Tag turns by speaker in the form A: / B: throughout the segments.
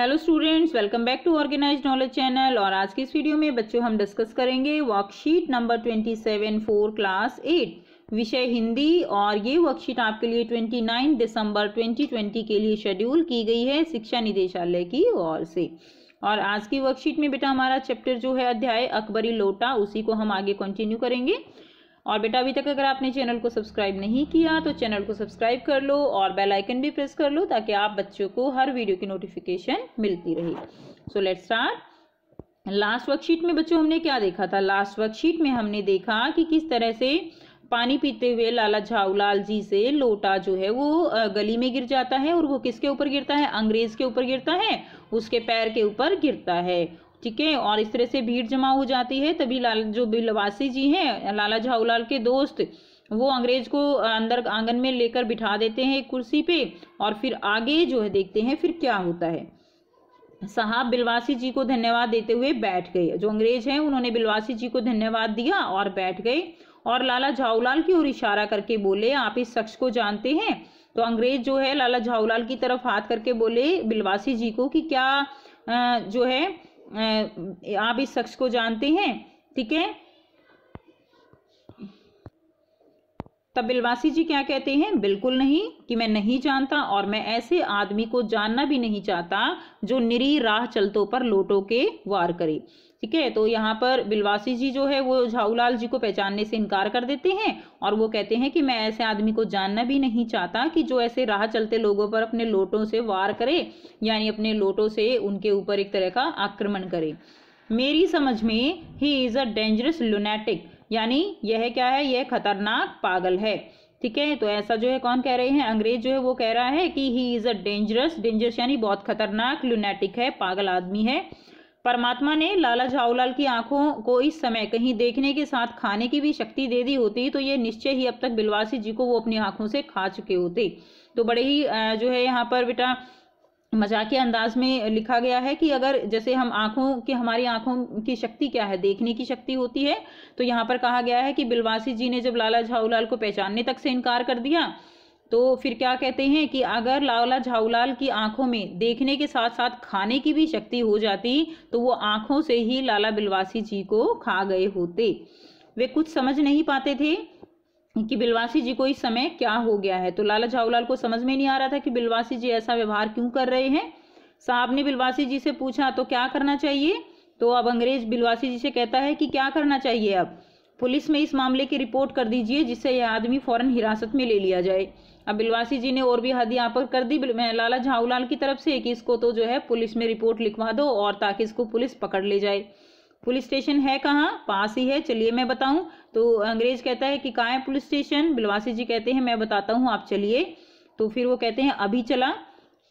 A: hello students welcome back to organised knowledge channel और आज की इस वीडियो में बच्चों हम डिस्कस करेंगे worksheet number twenty seven four class eight विषय हिंदी और ये वर्कशीट आपके लिए ट्वेंटी नाइन दिसंबर ट्वेंटी ट्वेंटी के लिए शेड्यूल की गई है शिक्षा निदेशालय की ओर से और आज की वर्कशीट में बेटा हमारा चैप्टर जो है अध्याय अकबरी लोटा उसी को हम आगे कंटिन्यू करेंगे और बेटा अभी तक अगर आपने चैनल को सब्सक्राइब नहीं किया तो चैनल को सब्सक्राइब कर लो और बेल आइकन भी प्रेस कर लो ताकि आप बच्चों को हर वीडियो की नोटिफिकेशन मिलती रहे so let's start last worksheet में बच्चों हमने क्या देखा था लास्ट वर्कशीट में हमने देखा कि किस तरह से पानी पीते हुए लाला झाऊलाल जी से लोटा जो है वो गली में गिर जाता है और वो किसके ऊपर गिरता है अंग्रेज के ऊपर गिरता है उसके पैर के ऊपर गिरता है ठीक है और इस तरह से भीड़ जमा हो जाती है तभी लाल जो बिलवासी जी हैं लाला झाऊलाल के दोस्त वो अंग्रेज को अंदर आंगन में लेकर बिठा देते हैं एक कुर्सी पे और फिर आगे जो है देखते हैं फिर क्या होता है साहब बिलवासी जी को धन्यवाद देते हुए बैठ गए जो अंग्रेज हैं उन्होंने बिलवासी जी को धन्यवाद दिया और बैठ गए और लाला झाऊलाल की ओर इशारा करके बोले आप इस शख्स को जानते हैं तो अंग्रेज जो है लाला झाऊलाल की तरफ हाथ करके बोले बिलवासी जी को कि क्या जो है आप इस शख्स को जानते हैं ठीक है तब बिलवासी जी क्या कहते हैं बिल्कुल नहीं कि मैं नहीं जानता और मैं ऐसे आदमी को जानना भी नहीं चाहता जो निरी राह चलतों पर लोटों के वार करे ठीक है तो यहाँ पर बिलवासी जी जो है वो झाऊलाल जी को पहचानने से इनकार कर देते हैं और वो कहते हैं कि मैं ऐसे आदमी को जानना भी नहीं चाहता कि जो ऐसे राह चलते लोगों पर अपने लोटों से वार करे यानी अपने लोटों से उनके ऊपर एक तरह का आक्रमण करे मेरी समझ में he is a dangerous lunatic यानी यह क्या है यह खतरनाक पागल है ठीक है तो ऐसा जो है कौन कह रहे हैं अंग्रेज जो है वो कह रहा है कि he is a dangerous dangerous यानी बहुत खतरनाक लुनेटिक है पागल आदमी है परमात्मा ने लाला झाऊलाल की आंखों को इस समय कहीं देखने के साथ खाने की भी शक्ति दे दी होती तो ये निश्चय ही अब तक बिलवासी जी को वो अपनी आंखों से खा चुके होते तो बड़े ही जो है यहाँ पर बेटा मजाकिया अंदाज में लिखा गया है कि अगर जैसे हम आंखों की हमारी आंखों की शक्ति क्या है देखने की शक्ति होती है तो यहाँ पर कहा गया है कि बिलवासी जी ने जब लाला झाऊलाल को पहचानने तक से इनकार कर दिया तो फिर क्या कहते हैं कि अगर लावला झाऊलाल की आंखों में देखने के साथ साथ खाने की भी शक्ति हो जाती तो वो आंखों से ही लाला बिलवासी जी को खा गए होते वे कुछ समझ नहीं पाते थे कि बिलवासी जी को इस समय क्या हो गया है तो लाला झाऊलाल को समझ में नहीं आ रहा था कि बिलवासी जी ऐसा व्यवहार क्यों कर रहे हैं साहब ने बिलवासी जी से पूछा तो क्या करना चाहिए तो अब अंग्रेज बिलवासी जी से कहता है कि क्या करना चाहिए अब पुलिस में इस मामले की रिपोर्ट कर दीजिए जिससे यह आदमी फौरन हिरासत में ले लिया जाए अब बिलवासी जी ने और भी हद यहाँ पर कर दी लाला झाऊलाल की तरफ से कि इसको तो जो है पुलिस में रिपोर्ट लिखवा दो और ताकि इसको पुलिस पकड़ ले जाए पुलिस स्टेशन है कहाँ पास ही है चलिए मैं बताऊँ तो अंग्रेज कहता है कि कहाँ है पुलिस स्टेशन बिलवासी जी कहते हैं मैं बताता हूँ आप चलिए तो फिर वो कहते हैं अभी चला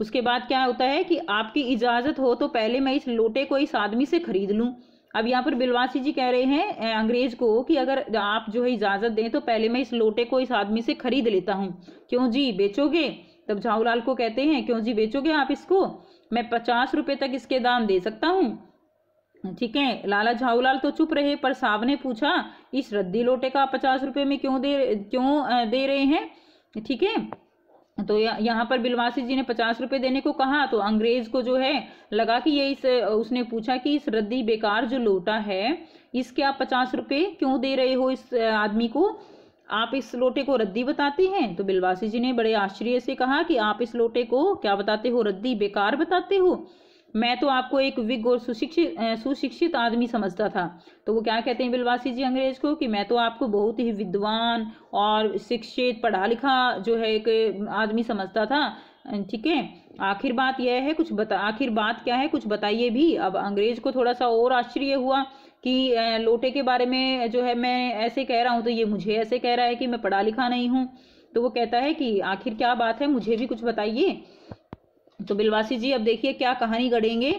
A: उसके बाद क्या होता है कि आपकी इजाज़त हो तो पहले मैं इस लोटे को इस आदमी से खरीद लूँ अब यहाँ पर बिलवासी जी कह रहे हैं अंग्रेज को कि अगर आप जो है इजाज़त दें तो पहले मैं इस लोटे को इस आदमी से खरीद लेता हूँ क्यों जी बेचोगे तब झाऊलाल को कहते हैं क्यों जी बेचोगे आप इसको मैं पचास रुपये तक इसके दाम दे सकता हूँ ठीक है लाला झाऊलाल तो चुप रहे पर साहब ने पूछा इस रद्दी लोटे का पचास रुपये में क्यों दे क्यों दे रहे हैं ठीक है तो यहाँ पर बिलवासी जी ने पचास रुपए देने को कहा तो अंग्रेज को जो है लगा कि ये इस उसने पूछा कि इस रद्दी बेकार जो लोटा है इसके आप पचास रुपए क्यों दे रहे हो इस आदमी को आप इस लोटे को रद्दी बताते हैं तो बिलवासी जी ने बड़े आश्चर्य से कहा कि आप इस लोटे को क्या बताते हो रद्दी बेकार बताते हो मैं तो आपको एक विग और सुशिक्षित सुशिक्षित आदमी समझता था तो वो क्या कहते हैं बिलवासी जी अंग्रेज को कि मैं तो आपको बहुत ही विद्वान और शिक्षित पढ़ा लिखा जो है एक आदमी समझता था ठीक है आखिर बात यह है कुछ बता आखिर बात क्या है कुछ बताइए भी अब अंग्रेज को थोड़ा सा और आश्चर्य हुआ कि लोटे के बारे में जो है मैं ऐसे कह रहा हूँ तो ये मुझे ऐसे कह रहा है कि मैं पढ़ा लिखा नहीं हूँ तो वो कहता है कि आखिर क्या बात है मुझे भी कुछ बताइए तो बिलवासी जी अब देखिए क्या कहानी गढ़ेंगे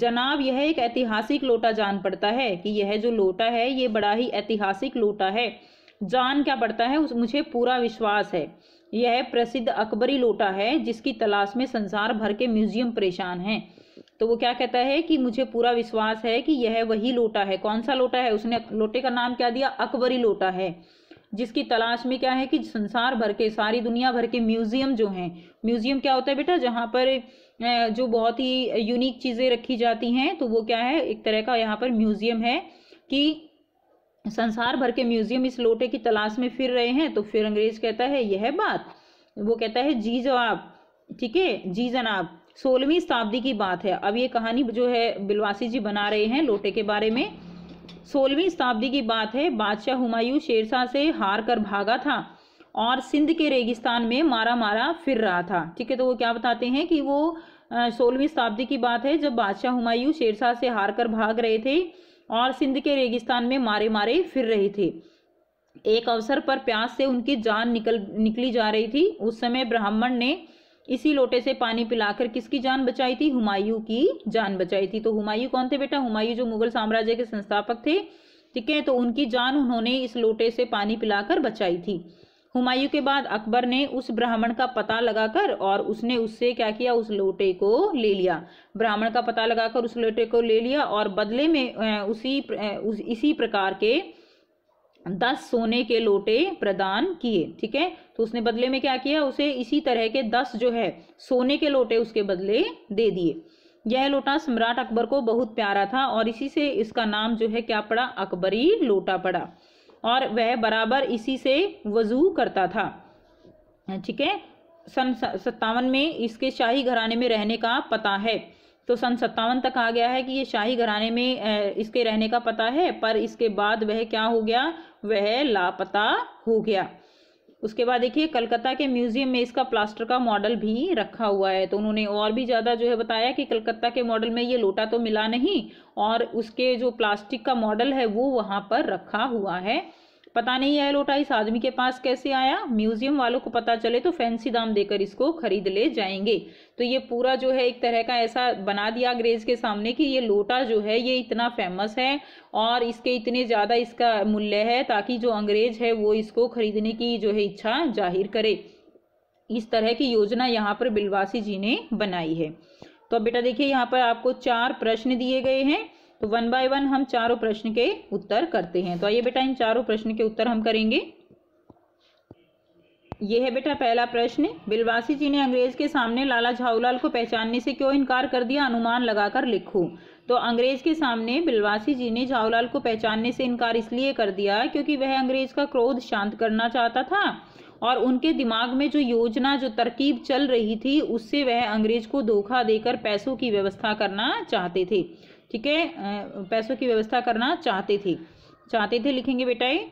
A: जनाब यह एक ऐतिहासिक लोटा जान पड़ता है कि यह जो लोटा है ये बड़ा ही ऐतिहासिक लोटा है जान क्या पड़ता है उस मुझे पूरा विश्वास है यह प्रसिद्ध अकबरी लोटा है जिसकी तलाश में संसार भर के म्यूजियम परेशान हैं तो वो क्या कहता है कि मुझे पूरा विश्वास है कि यह वही लोटा है कौन सा लोटा है उसने लोटे का नाम क्या दिया अकबरी लोटा है जिसकी तलाश में क्या है कि संसार भर के सारी दुनिया भर के म्यूजियम जो हैं म्यूजियम क्या होता है बेटा जहाँ पर जो बहुत ही यूनिक चीज़ें रखी जाती हैं तो वो क्या है एक तरह का यहाँ पर म्यूजियम है कि संसार भर के म्यूजियम इस लोटे की तलाश में फिर रहे हैं तो फिर अंग्रेज कहता है यह बात वो कहता है जी जवाब ठीक है जी जनाब सोलहवीं शताब्दी की बात है अब ये कहानी जो है बिलवासी जी बना रहे हैं लोटे के बारे में सोलहवीं शताब्दी की बात है बादशाह हुमायूं शेरशाह से हार कर भागा था और सिंध के रेगिस्तान में मारा मारा फिर रहा था ठीक है तो वो क्या बताते हैं कि वो सोलहवीं शताब्दी की बात है जब बादशाह हुमायूं शेरशाह से हार कर भाग रहे थे और सिंध के रेगिस्तान में मारे मारे फिर रहे थे एक अवसर पर प्यास से उनकी जान निकल निकली जा रही थी उस समय ब्राह्मण ने इसी लोटे से पानी पिलाकर किसकी जान बचाई थी हुमायूं की जान बचाई थी तो हुमायूं कौन थे बेटा हुमायूं जो मुगल साम्राज्य के संस्थापक थे ठीक है तो उनकी जान उन्होंने इस लोटे से पानी पिलाकर बचाई थी हुमायूं के बाद अकबर ने उस ब्राह्मण का पता लगाकर और उसने उससे क्या किया उस लोटे को ले लिया ब्राह्मण का पता लगाकर उस लोटे को ले लिया और बदले में उसी उस, इसी प्रकार के दस सोने के लोटे प्रदान किए ठीक है तो उसने बदले में क्या किया उसे इसी तरह के दस जो है सोने के लोटे उसके बदले दे दिए यह लोटा सम्राट अकबर को बहुत प्यारा था और इसी से इसका नाम जो है क्या पड़ा अकबरी लोटा पड़ा और वह बराबर इसी से वजू करता था ठीक है सन सत्तावन में इसके शाही घराने में रहने का पता है तो सन सत्तावन तक आ गया है कि ये शाही घराने में इसके रहने का पता है पर इसके बाद वह क्या हो गया वह लापता हो गया उसके बाद देखिए कलकत्ता के म्यूजियम में इसका प्लास्टर का मॉडल भी रखा हुआ है तो उन्होंने और भी ज़्यादा जो है बताया कि कलकत्ता के मॉडल में ये लोटा तो मिला नहीं और उसके जो प्लास्टिक का मॉडल है वो वहाँ पर रखा हुआ है पता नहीं यह लोटा इस आदमी के पास कैसे आया म्यूजियम वालों को पता चले तो फैंसी दाम देकर इसको खरीद ले जाएंगे तो ये पूरा जो है एक तरह का ऐसा बना दिया अंग्रेज के सामने कि ये लोटा जो है ये इतना फेमस है और इसके इतने ज़्यादा इसका मूल्य है ताकि जो अंग्रेज है वो इसको खरीदने की जो है इच्छा जाहिर करे इस तरह की योजना यहाँ पर बिलवासी जी ने बनाई है तो बेटा देखिए यहाँ पर आपको चार प्रश्न दिए गए हैं तो वन बाय वन हम चारों प्रश्न के उत्तर करते हैं तो आइए बेटा इन चारों प्रश्न के उत्तर हम करेंगे यह है बेटा पहला प्रश्न बिलवासी जी ने अंग्रेज के सामने लाला झाऊलाल को पहचानने से क्यों इनकार कर दिया अनुमान लगाकर लिखो तो अंग्रेज के सामने बिलवासी जी ने झाऊलाल को पहचानने से इनकार इसलिए कर दिया क्योंकि वह अंग्रेज का क्रोध शांत करना चाहता था और उनके दिमाग में जो योजना जो तरकीब चल रही थी उससे वह अंग्रेज को धोखा देकर पैसों की व्यवस्था करना चाहते थे ठीक है पैसों की व्यवस्था करना चाहते थे चाहते थे लिखेंगे बेटा ये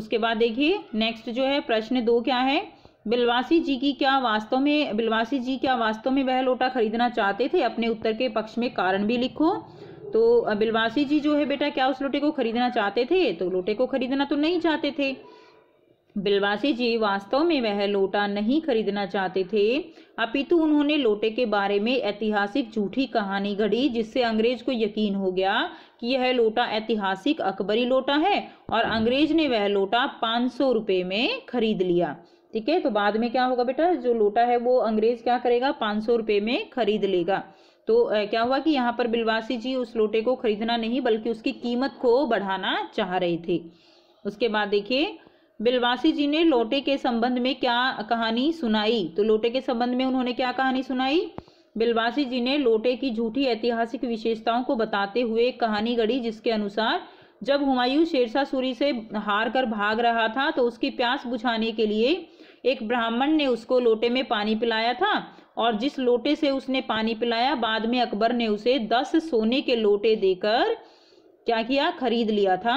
A: उसके बाद देखिए नेक्स्ट जो है प्रश्न दो क्या है बिलवासी जी की क्या वास्तव में बिलवासी जी क्या वास्तव में वह लोटा खरीदना चाहते थे अपने उत्तर के पक्ष में कारण भी लिखो तो बिलवासी जी जो है बेटा क्या उस लोटे को खरीदना चाहते थे तो लोटे को खरीदना तो नहीं चाहते थे बिलवासी जी वास्तव में वह लोटा नहीं खरीदना चाहते थे अपितु उन्होंने लोटे के बारे में ऐतिहासिक झूठी कहानी घड़ी जिससे अंग्रेज को यकीन हो गया कि यह लोटा ऐतिहासिक अकबरी लोटा है और अंग्रेज ने वह लोटा पाँच सौ रुपये में खरीद लिया ठीक है तो बाद में क्या होगा बेटा जो लोटा है वो अंग्रेज क्या करेगा पाँच सौ रुपये में खरीद लेगा तो क्या हुआ कि यहाँ पर बिलवासी जी उस लोटे को खरीदना नहीं बल्कि उसकी कीमत को बढ़ाना चाह रहे थे उसके बाद देखिए बिलवासी जी ने लोटे के संबंध में क्या कहानी सुनाई तो लोटे के संबंध में उन्होंने क्या कहानी सुनाई बिलवासी जी ने लोटे की झूठी ऐतिहासिक विशेषताओं को बताते हुए एक कहानी गढ़ी जिसके अनुसार जब हुमायूं शेरशाह सूरी से हार कर भाग रहा था तो उसकी प्यास बुझाने के लिए एक ब्राह्मण ने उसको लोटे में पानी पिलाया था और जिस लोटे से उसने पानी पिलाया बाद में अकबर ने उसे दस सोने के लोटे देकर क्या किया खरीद लिया था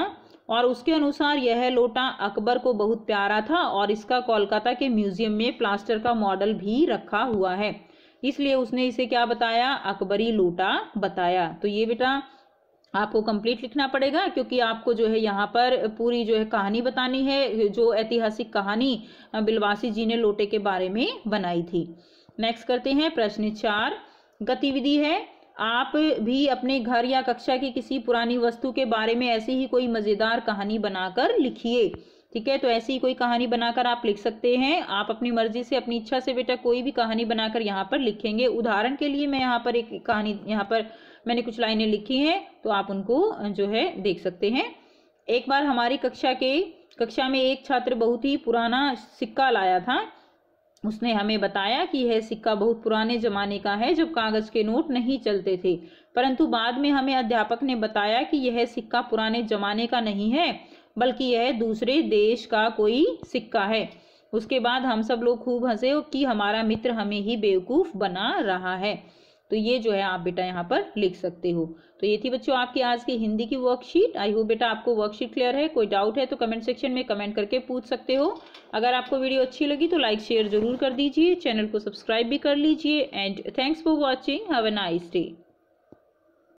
A: और उसके अनुसार यह लोटा अकबर को बहुत प्यारा था और इसका कोलकाता के म्यूजियम में प्लास्टर का मॉडल भी रखा हुआ है इसलिए उसने इसे क्या बताया अकबरी लोटा बताया तो ये बेटा आपको कंप्लीट लिखना पड़ेगा क्योंकि आपको जो है यहाँ पर पूरी जो है कहानी बतानी है जो ऐतिहासिक कहानी बिलवासी जी ने लोटे के बारे में बनाई थी नेक्स्ट करते हैं प्रश्न चार गतिविधि है आप भी अपने घर या कक्षा की किसी पुरानी वस्तु के बारे में ऐसी ही कोई मज़ेदार कहानी बनाकर लिखिए ठीक है तो ऐसी ही कोई कहानी बनाकर आप लिख सकते हैं आप अपनी मर्जी से अपनी इच्छा से बेटा कोई भी कहानी बनाकर यहाँ पर लिखेंगे उदाहरण के लिए मैं यहाँ पर एक कहानी यहाँ पर मैंने कुछ लाइनें लिखी हैं तो आप उनको जो है देख सकते हैं एक बार हमारी कक्षा के कक्षा में एक छात्र बहुत ही पुराना सिक्का लाया था उसने हमें बताया कि यह सिक्का बहुत पुराने जमाने का है जब कागज के नोट नहीं चलते थे परंतु बाद में हमें अध्यापक ने बताया कि यह सिक्का पुराने जमाने का नहीं है बल्कि यह दूसरे देश का कोई सिक्का है उसके बाद हम सब लोग खूब हंसे कि हमारा मित्र हमें ही बेवकूफ़ बना रहा है तो ये जो है आप बेटा यहाँ पर लिख सकते हो तो ये थी बच्चों आपकी आज की हिंदी की वर्कशीट आई होप बेटा आपको वर्कशीट क्लियर है कोई डाउट है तो कमेंट सेक्शन में कमेंट करके पूछ सकते हो अगर आपको वीडियो अच्छी लगी तो लाइक शेयर जरूर कर दीजिए चैनल को सब्सक्राइब भी कर लीजिए and thanks for watching have a nice day